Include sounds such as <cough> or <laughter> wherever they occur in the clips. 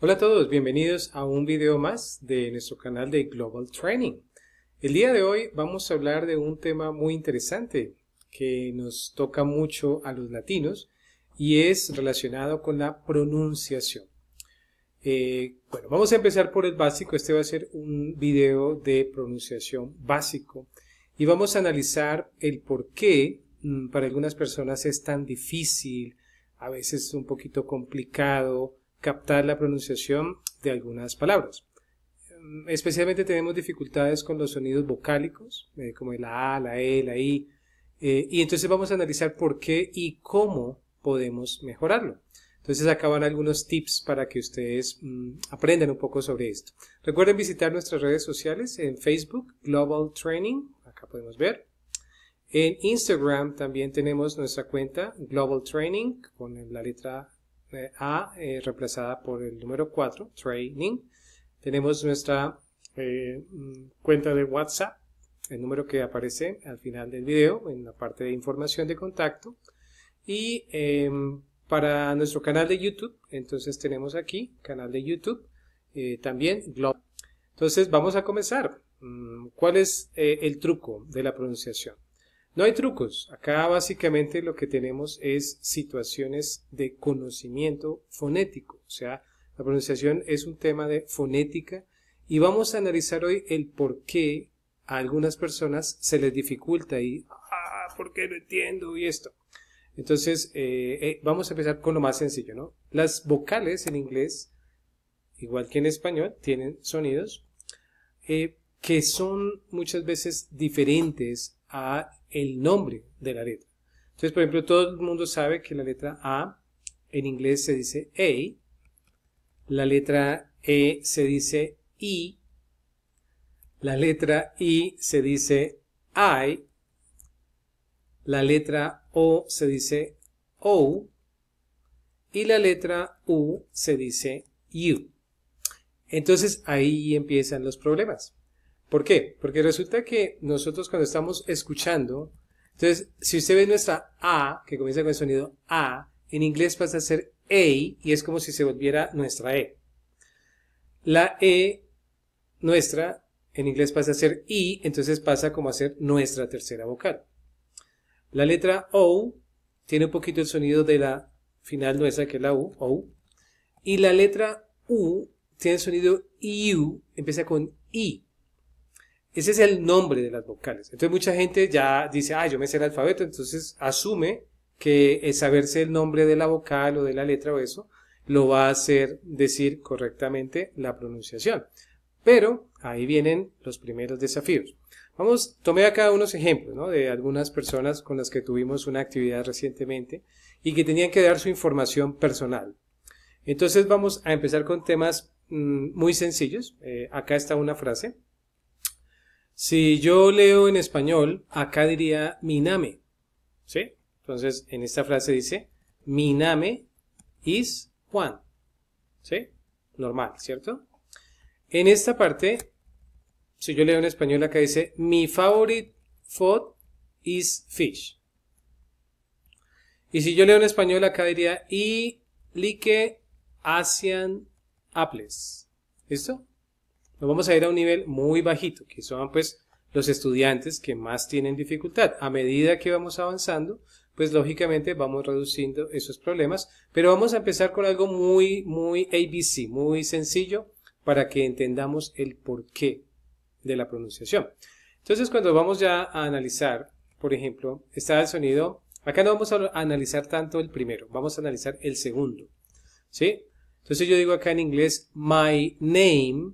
Hola a todos, bienvenidos a un video más de nuestro canal de Global Training. El día de hoy vamos a hablar de un tema muy interesante que nos toca mucho a los latinos y es relacionado con la pronunciación. Eh, bueno, vamos a empezar por el básico. Este va a ser un video de pronunciación básico y vamos a analizar el por qué mm, para algunas personas es tan difícil, a veces un poquito complicado captar la pronunciación de algunas palabras. Mm, especialmente tenemos dificultades con los sonidos vocálicos, eh, como la A, la E, la I, eh, y entonces vamos a analizar por qué y cómo podemos mejorarlo. Entonces acá van algunos tips para que ustedes mm, aprendan un poco sobre esto. Recuerden visitar nuestras redes sociales en Facebook, Global Training, acá podemos ver. En Instagram también tenemos nuestra cuenta Global Training con la letra eh, a eh, reemplazada por el número 4, training. Tenemos nuestra eh, mm, cuenta de WhatsApp, el número que aparece al final del video en la parte de información de contacto. Y em, para nuestro canal de YouTube, entonces tenemos aquí, canal de YouTube, también Globe. Entonces vamos a comenzar. Mm, ¿Cuál es el truco de la pronunciación? No hay trucos. Acá básicamente lo que tenemos es situaciones de conocimiento fonético. O sea, la pronunciación es un tema de fonética y vamos a analizar hoy el por qué a algunas personas se les dificulta y, ah, ¿por qué no entiendo? Y esto. Entonces, eh, eh, vamos a empezar con lo más sencillo, ¿no? Las vocales en inglés, igual que en español, tienen sonidos eh, que son muchas veces diferentes a el nombre de la letra. Entonces, por ejemplo, todo el mundo sabe que la letra A en inglés se dice A, la letra E se dice I, la letra I se dice I, la letra O se dice O y la letra U se dice U. Entonces ahí empiezan los problemas. ¿Por qué? Porque resulta que nosotros cuando estamos escuchando, entonces, si usted ve nuestra A, que comienza con el sonido A, en inglés pasa a ser A y es como si se volviera nuestra E. La E nuestra, en inglés pasa a ser I, entonces pasa como a ser nuestra tercera vocal. La letra O tiene un poquito el sonido de la final nuestra, que es la U, O. Y la letra U tiene el sonido IU, empieza con I. Ese es el nombre de las vocales. Entonces mucha gente ya dice, ah, yo me sé el alfabeto, entonces asume que saberse el nombre de la vocal o de la letra o eso, lo va a hacer decir correctamente la pronunciación. Pero ahí vienen los primeros desafíos. Vamos, tomé acá unos ejemplos de algunas personas con las que tuvimos una actividad recientemente y que tenían que dar su información personal. Entonces vamos a empezar con temas mm, muy sencillos. Eh, acá está una frase. Si yo leo en español, acá diría miname. ¿Sí? Entonces, en esta frase dice, mi miname is Juan. ¿Sí? Normal, ¿cierto? En esta parte, si yo leo en español, acá dice, mi favorite food is fish. Y si yo leo en español, acá diría, y like Asian apples. ¿Listo? Nos vamos a ir a un nivel muy bajito, que son pues los estudiantes que más tienen dificultad. A medida que vamos avanzando, pues lógicamente vamos reduciendo esos problemas, pero vamos a empezar con algo muy, muy ABC, muy sencillo, para que entendamos el porqué de la pronunciación. Entonces, cuando vamos ya a analizar, por ejemplo, está el sonido, acá no vamos a analizar tanto el primero, vamos a analizar el segundo, ¿sí? Entonces yo digo acá en inglés, my name,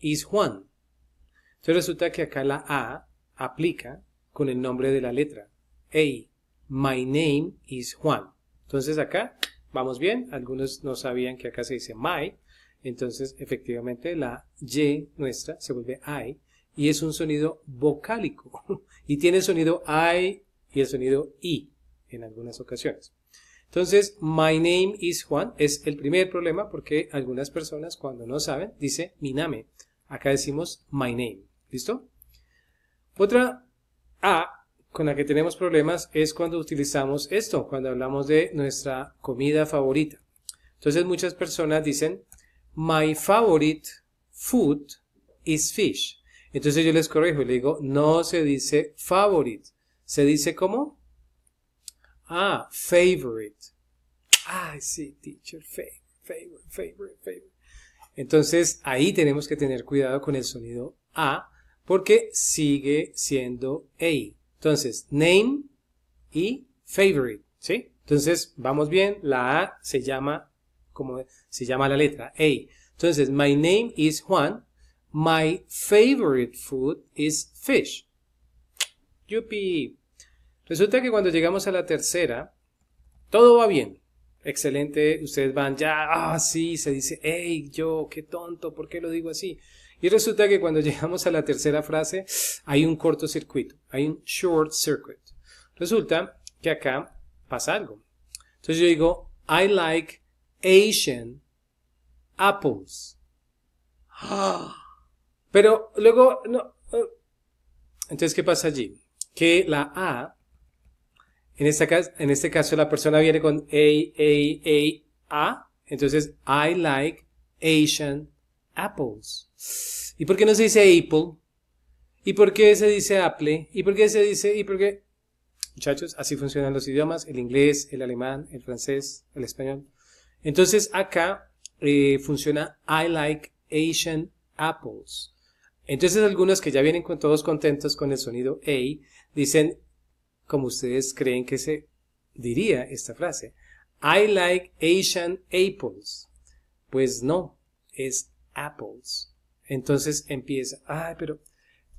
is Juan. Entonces resulta que acá la A aplica con el nombre de la letra. A, my name is Juan. Entonces acá, vamos bien, algunos no sabían que acá se dice my, entonces efectivamente la Y nuestra se vuelve I y es un sonido vocálico <laughs> y tiene el sonido I y el sonido I en algunas ocasiones. Entonces, my name is Juan es el primer problema porque algunas personas cuando no saben dice mi name Acá decimos my name. ¿Listo? Otra A con la que tenemos problemas es cuando utilizamos esto, cuando hablamos de nuestra comida favorita. Entonces muchas personas dicen, my favorite food is fish. Entonces yo les corrijo y le digo, no se dice favorite, se dice como, ah, favorite. Ah, sí, teacher, favorite, favorite, favorite. Entonces ahí tenemos que tener cuidado con el sonido A porque sigue siendo A. Entonces, name y favorite, ¿sí? Entonces, vamos bien, la A se llama, como se llama la letra, A. Entonces, my name is Juan, my favorite food is fish. Yupi. Resulta que cuando llegamos a la tercera, todo va bien excelente, ustedes van ya, ah, sí, se dice, hey, yo, qué tonto, ¿por qué lo digo así? Y resulta que cuando <laughs> llegamos a la tercera frase, hay un cortocircuito, hay un short circuit. Resulta que acá pasa algo. Entonces yo digo, I like Asian apples. <gasps> Pero luego, no. Eh, entonces, ¿qué pasa allí? Que la A en, este caso la persona viene con A, A, A. A. Entonces, I like Asian apples. ¿Y por qué no se dice apple? ¿Y por qué se dice apple? ¿Y por qué se dice, y por qué? Muchachos, así funcionan los idiomas, el inglés, el alemán, el francés, el español. Entonces acá eh, funciona I like Asian apples. Entonces algunos que ya vienen con todos contentos con el sonido A dicen como ustedes creen que se diría esta frase. I like Asian apples. Pues no, es apples. Entonces empieza, ay, pero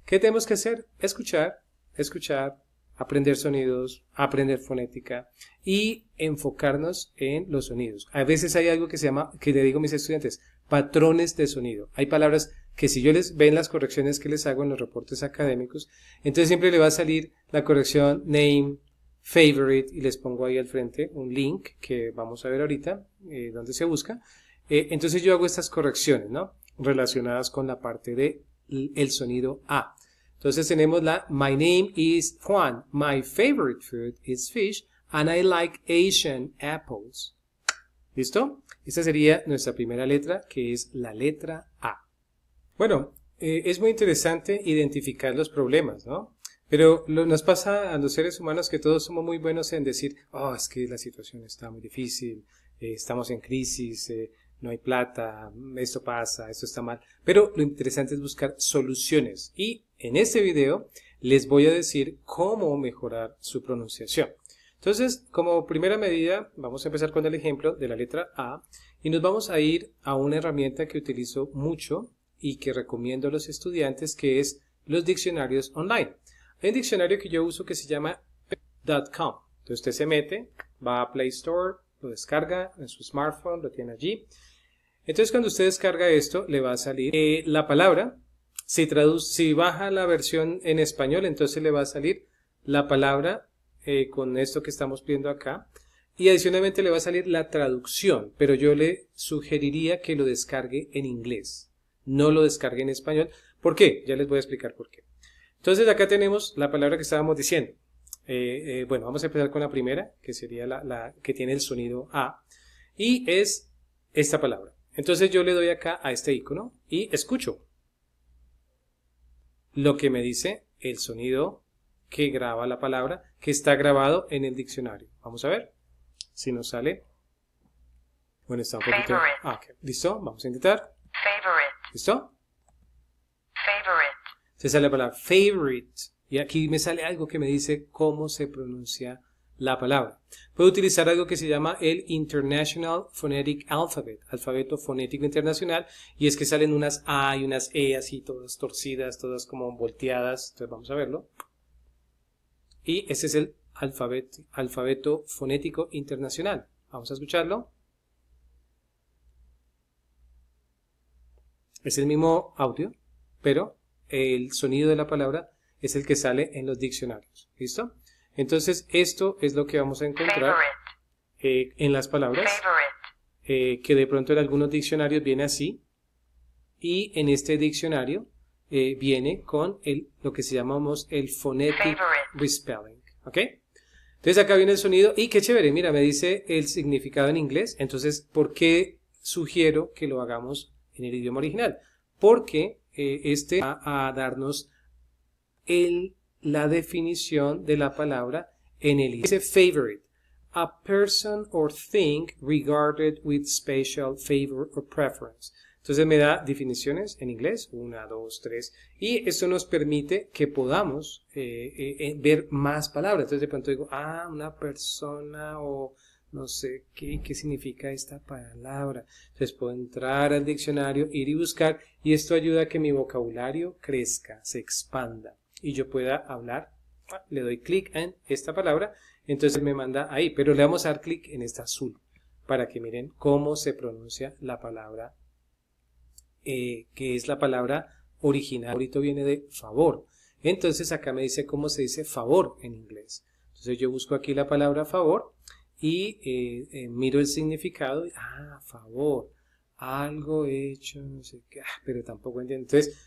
¿qué tenemos que hacer? Escuchar, escuchar, aprender sonidos, aprender fonética y enfocarnos en los sonidos. A veces hay algo que se llama, que le digo a mis estudiantes, patrones de sonido. Hay palabras que si yo les ven las correcciones que les hago en los reportes académicos, entonces siempre le va a salir la corrección name, favorite, y les pongo ahí al frente un link que vamos a ver ahorita, eh, donde se busca. Eh, entonces yo hago estas correcciones, ¿no? Relacionadas con la parte de el sonido A. Entonces tenemos la My name is Juan, my favorite food is fish, and I like Asian apples. ¿Listo? Esta sería nuestra primera letra, que es la letra bueno, eh, es muy interesante identificar los problemas, ¿no? Pero nos pasa a los seres humanos que todos somos muy buenos en decir, oh, es que la situación está muy difícil, eh, estamos en crisis, eh, no hay plata, esto pasa, esto está mal. Pero lo interesante es buscar soluciones. Y en este video les voy a decir cómo mejorar su pronunciación. Entonces, como primera medida, vamos a empezar con el ejemplo de la letra A y nos vamos a ir a una herramienta que utilizo mucho y que recomiendo a los estudiantes, que es los diccionarios online. Hay un diccionario que yo uso que se llama .com. Entonces usted se mete, va a Play Store, lo descarga en su smartphone, lo tiene allí. Entonces cuando usted descarga esto, le va a salir eh, la palabra. Si, traduce, si baja la versión en español, entonces le va a salir la palabra eh, con esto que estamos viendo acá. Y adicionalmente le va a salir la traducción, pero yo le sugeriría que lo descargue en inglés no lo descargue en español. ¿Por qué? Ya les voy a explicar por qué. Entonces acá tenemos la palabra que estábamos diciendo. Eh, eh, bueno, vamos a empezar con la primera, que sería la, que tiene el sonido A. Y es esta palabra. Entonces yo le doy acá a este icono y escucho lo que me dice el sonido que graba la palabra, que está grabado en el diccionario. Vamos a ver si nos sale. Bueno, está un poquito... Ah, ¿Listo? Vamos a intentar. Favorite. ¿Listo? Favorite. Se sale la palabra favorite. Y aquí me sale algo que me dice cómo se pronuncia la palabra. Puedo utilizar algo que se llama el International Phonetic Alphabet, alfabeto fonético internacional, y es que salen unas A y unas E así, todas torcidas, todas como volteadas. Entonces vamos a verlo. Y ese es el alfabeto, alfabeto fonético internacional. Vamos a escucharlo. Es el mismo audio, pero el sonido de la palabra es el que sale en los diccionarios. ¿Listo? Entonces, esto es lo que vamos a encontrar eh, en las palabras, eh, que de pronto en algunos diccionarios viene así, y en este diccionario eh, viene con lo que se llamamos el phonetic respelling. ¿Ok? Entonces acá viene el sonido y qué chévere, mira, me dice el significado en inglés, entonces, ¿por qué sugiero que lo hagamos en el idioma original, porque eh, este va a darnos el, la definición de la palabra en el idioma. Dice favorite, a person or thing regarded with special favor or preference. Entonces me da definiciones en inglés, una, dos, tres, y eso nos permite que podamos eh, eh, ver más palabras. Entonces de pronto digo, ah, una persona o no sé qué, qué significa esta palabra. Entonces puedo entrar al diccionario, ir y buscar, y esto ayuda a que mi vocabulario crezca, se expanda, y yo pueda hablar. Ah, le doy clic en esta palabra, entonces me manda ahí, pero le vamos a dar clic en esta azul, para que miren cómo se pronuncia la palabra, eh, que es la palabra original. Ahorita viene de favor. Entonces acá me dice cómo se dice favor en inglés. Entonces yo busco aquí la palabra favor y eh, eh, miro el significado, y, ah, favor, algo hecho, no sé qué, ah, pero tampoco entiendo. Entonces,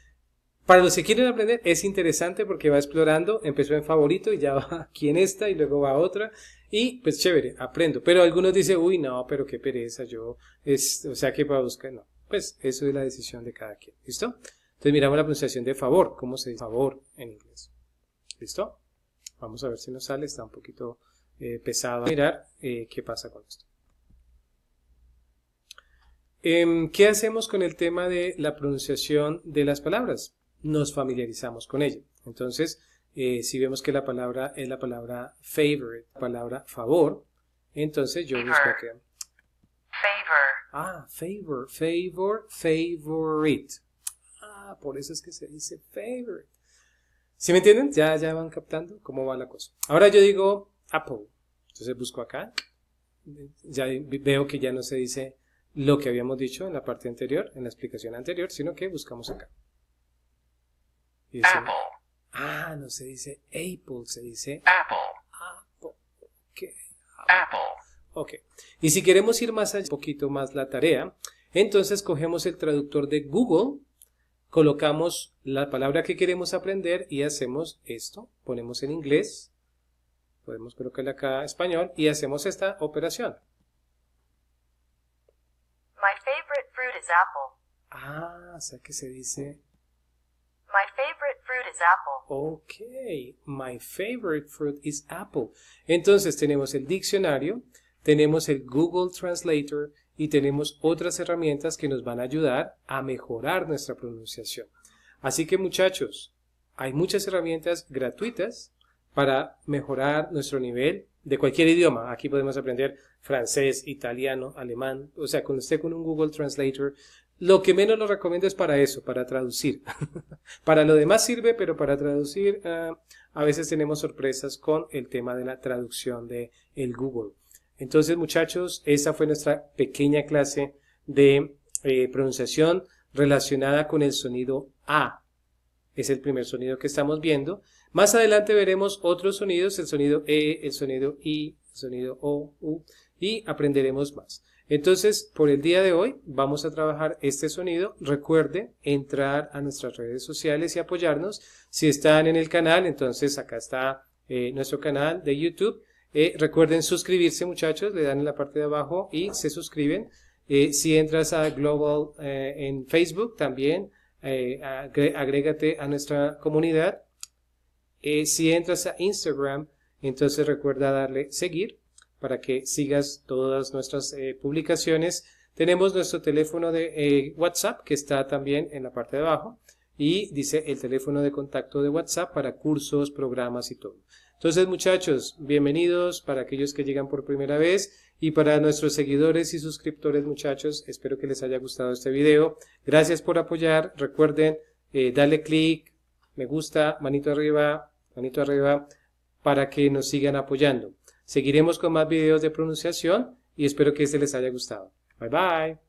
para los que quieren aprender, es interesante porque va explorando, empezó en favorito y ya <laughs> va aquí en esta y luego va a otra. Y pues chévere, aprendo. Pero algunos dicen, uy, no, pero qué pereza, yo, o sea, que para buscar, no. Pues eso es la decisión de cada quien, ¿listo? Entonces miramos la pronunciación de favor, cómo se dice favor en inglés. ¿Listo? Vamos a ver si nos sale, está un poquito eh, pesado a Mirar eh, qué pasa con esto. Em, ¿Qué hacemos con el tema de la pronunciación de las palabras? Nos familiarizamos con ella. Entonces, eh, si vemos que la palabra es la palabra favorite, palabra favor, entonces yo busco que Favor. Ah, favor, favor, favorite. Ah, por eso es que se dice favorite. ¿Sí me entienden? Ya, ya van captando cómo va la cosa. Ahora yo digo Apple. Entonces busco acá, ya veo que ya no se dice lo que habíamos dicho en la parte anterior, en la explicación anterior, sino que buscamos acá. Apple. Ah, no se dice Apple, se dice Apple. Apple. Okay. Apple. Ok. Y si queremos ir más allá, un poquito más la tarea, entonces cogemos el traductor de Google, colocamos la palabra que queremos aprender y hacemos esto. Ponemos en inglés podemos colocarle acá español y hacemos esta operación. My favorite fruit is apple. Ah, o sea que se dice... My favorite fruit is apple. Ok, my favorite fruit is apple. Entonces tenemos el diccionario, tenemos el Google Translator y tenemos otras herramientas que nos van a ayudar a mejorar nuestra pronunciación. Así que muchachos, hay muchas herramientas gratuitas para mejorar nuestro nivel de cualquier idioma. Aquí podemos aprender francés, italiano, alemán. O sea, cuando usted con un Google Translator, lo que menos lo recomiendo es para eso, para traducir. <laughs> para lo demás sirve, pero para traducir ah, a veces tenemos sorpresas con el tema de la traducción de el Google. Entonces, muchachos, esa fue nuestra pequeña clase de eh, pronunciación relacionada con el sonido A. Es el primer sonido que estamos viendo. Más adelante veremos otros sonidos, el sonido E, el sonido I, el sonido O, U, y aprenderemos más. Entonces, por el día de hoy vamos a trabajar este sonido. Recuerden entrar a nuestras redes sociales y apoyarnos. Si están en el canal, entonces acá está eh, nuestro canal de YouTube. Eh, recuerden suscribirse muchachos, le dan en la parte de abajo y se suscriben. Eh, si entras a Global en Facebook también, agrégate a nuestra comunidad eh, si entras a Instagram, entonces recuerda darle seguir para que sigas todas nuestras eh, publicaciones. Tenemos nuestro teléfono de eh, WhatsApp que está también en la parte de abajo y dice el teléfono de contacto de WhatsApp para cursos, programas y todo. Entonces muchachos, bienvenidos para aquellos que llegan por primera vez y para nuestros seguidores y suscriptores muchachos, espero que les haya gustado este video. Gracias por apoyar, recuerden eh, darle clic, me gusta, manito arriba, manito arriba, para que nos sigan apoyando. Seguiremos con más videos de pronunciación y espero que este les haya gustado. Bye bye.